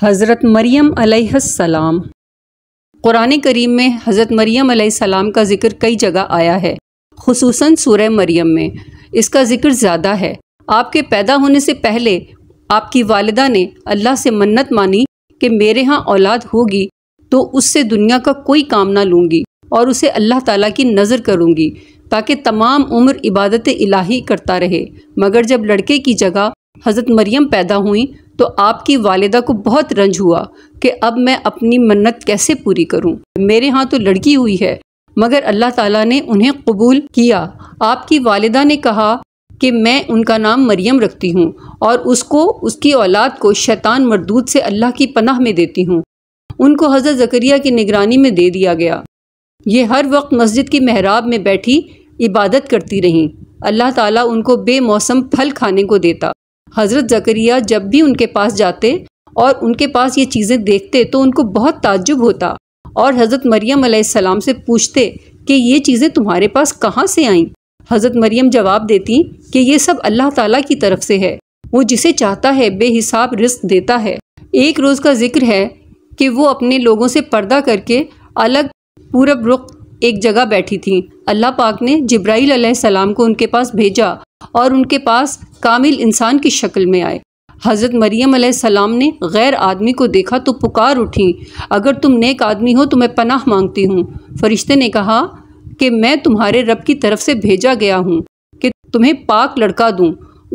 हज़रत मरियम अलैहिस्सलाम कुरान करीम में हज़रत मरियम अलैहिस्सलाम का ज़िक्र कई जगह आया है खसूस सूरह मरियम में इसका ज़िक्र ज़्यादा है आपके पैदा होने से पहले आपकी वालदा ने अल्लाह से मन्नत मानी कि मेरे यहाँ औलाद होगी तो उससे दुनिया का कोई काम ना लूँगी और उसे अल्लाह ताला की नज़र करूँगी ताकि तमाम उम्र इबादत इलाही करता रहे मगर जब लड़के की जगह हज़रत मरियम पैदा हुई तो आपकी वालिदा को बहुत रंज हुआ कि अब मैं अपनी मन्नत कैसे पूरी करूं? मेरे यहाँ तो लड़की हुई है मगर अल्लाह ताला ने उन्हें कबूल किया आपकी वालिदा ने कहा कि मैं उनका नाम मरियम रखती हूँ और उसको उसकी औलाद को शैतान मरदूद से अल्लाह की पनाह में देती हूँ उनको हज़रत जकरिया की निगरानी में दे दिया गया ये हर वक्त मस्जिद की महराब में बैठी इबादत करती रहीं अल्लाह ताला उनको बेमौसम फल खाने को देता हज़रत ज़करिया जब भी उनके पास जाते और उनके पास ये चीज़ें देखते तो उनको बहुत ताज्जुब होता और हज़रत मरियम सलाम से पूछते कि ये चीज़ें तुम्हारे पास कहाँ से आईं हज़रत मरियम जवाब देती कि ये सब अल्लाह ताला की तरफ से है वो जिसे चाहता है बेहिसाब रिस्क देता है एक रोज़ का जिक्र है कि वो अपने लोगों से पर्दा करके अलग पूरब रुख एक जगह बैठी थी अल्लाह पाक ने जब्राईल सलाम को उनके पास भेजा और उनके पास कामिल इंसान की शक्ल में आए हज़रत मरियम सलाम ने गैर आदमी को देखा तो पुकार उठी अगर तुम नेक आदमी हो तो मैं पनाह मांगती हूँ फरिश्ते ने कहा कि मैं तुम्हारे रब की तरफ से भेजा गया हूँ कि तुम्हें पाक लड़का दूँ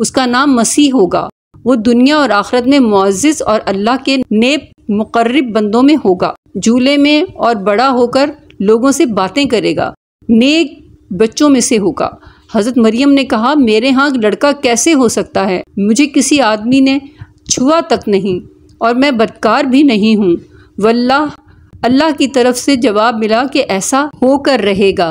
उसका नाम मसीह होगा वो दुनिया और आखरत में मुआज़ और अल्लाह के नेक मुकर्रब बंदों में होगा झूले में और बड़ा होकर लोगों से बातें करेगा नेक बच्चों में से होगा हज़रत मरियम ने कहा मेरे यहाँ लड़का कैसे हो सकता है मुझे किसी आदमी ने छुआ तक नहीं और मैं बदकार भी नहीं हूँ वल्ला अल्लाह की तरफ से जवाब मिला कि ऐसा होकर रहेगा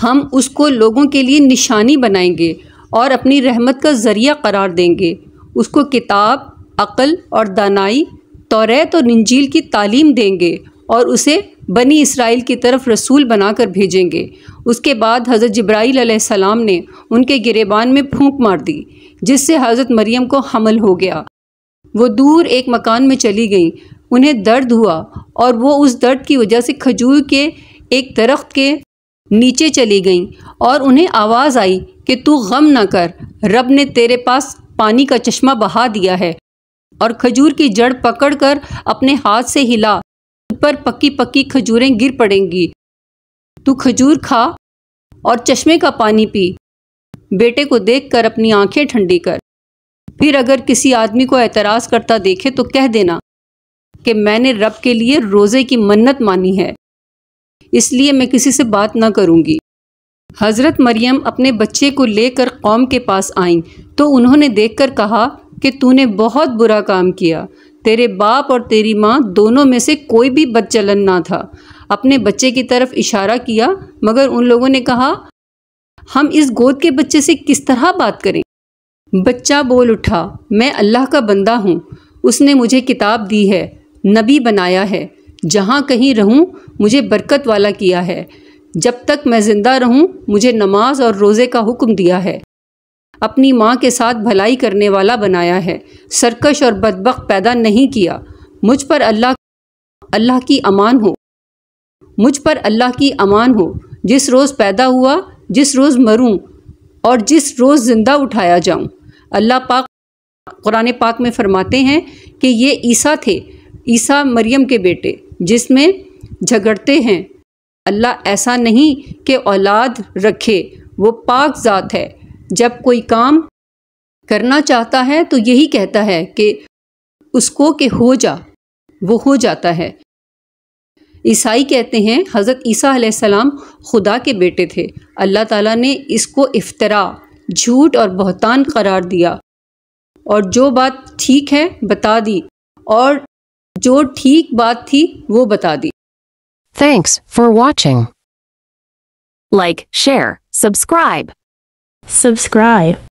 हम उसको लोगों के लिए निशानी बनाएंगे और अपनी रहमत का ज़रिया करार देंगे उसको किताब अक़ल और दानाई तौरेत और इंजील की तालीम देंगे और उसे बनी इसराइल की तरफ रसूल बनाकर भेजेंगे उसके बाद हज़रत जब्राईल सलाम ने उनके गिरेबान में फूंक मार दी जिससे हज़रत मरियम को हमल हो गया वो दूर एक मकान में चली गईं उन्हें दर्द हुआ और वो उस दर्द की वजह से खजूर के एक दरख्त के नीचे चली गईं और उन्हें आवाज़ आई कि तू गम ना कर रब ने तेरे पास पानी का चश्मा बहा दिया है और खजूर की जड़ पकड़कर अपने हाथ से हिला पर पक्की पक्की खजूरें गिर पड़ेंगी तू खजूर खा और चश्मे का पानी पी बेटे को देखकर अपनी आंखें ठंडी कर फिर अगर किसी आदमी को एतराज़ करता देखे तो कह देना कि मैंने रब के लिए रोज़े की मन्नत मानी है इसलिए मैं किसी से बात ना करूंगी हज़रत मरियम अपने बच्चे को लेकर कौम के पास आईं तो उन्होंने देखकर कहा कि तूने बहुत बुरा काम किया तेरे बाप और तेरी माँ दोनों में से कोई भी बदचलन ना था अपने बच्चे की तरफ इशारा किया मगर उन लोगों ने कहा हम इस गोद के बच्चे से किस तरह बात करें बच्चा बोल उठा मैं अल्लाह का बंदा हूँ उसने मुझे किताब दी है नबी बनाया है जहाँ कहीं रहूँ मुझे बरकत वाला किया है जब तक मैं ज़िंदा रहूँ मुझे नमाज और रोज़े का हुक्म दिया है अपनी माँ के साथ भलाई करने वाला बनाया है सरकश और बदबक पैदा नहीं किया मुझ पर अल्लाह अल्लाह की अमान हो मुझ पर अल्लाह की अमान हो जिस रोज़ पैदा हुआ जिस रोज़ मरूं और जिस रोज़ ज़िंदा उठाया जाऊं अल्लाह पाक कुरान पाक में फरमाते हैं कि ये ईसा थे ईसा मरियम के बेटे जिसमें झगड़ते हैं अल्लाह ऐसा नहीं कि औलाद रखे वो पाक ज़ात है जब कोई काम करना चाहता है तो यही कहता है कि उसको के हो जा वो हो जाता है ईसाई कहते हैं हज़रत ईसा सलाम खुदा के बेटे थे अल्लाह ताला ने इसको इफ्तरा झूठ और बहतान करार दिया और जो बात ठीक है बता दी और जो ठीक बात थी वो बता दी thanks for watching like share subscribe subscribe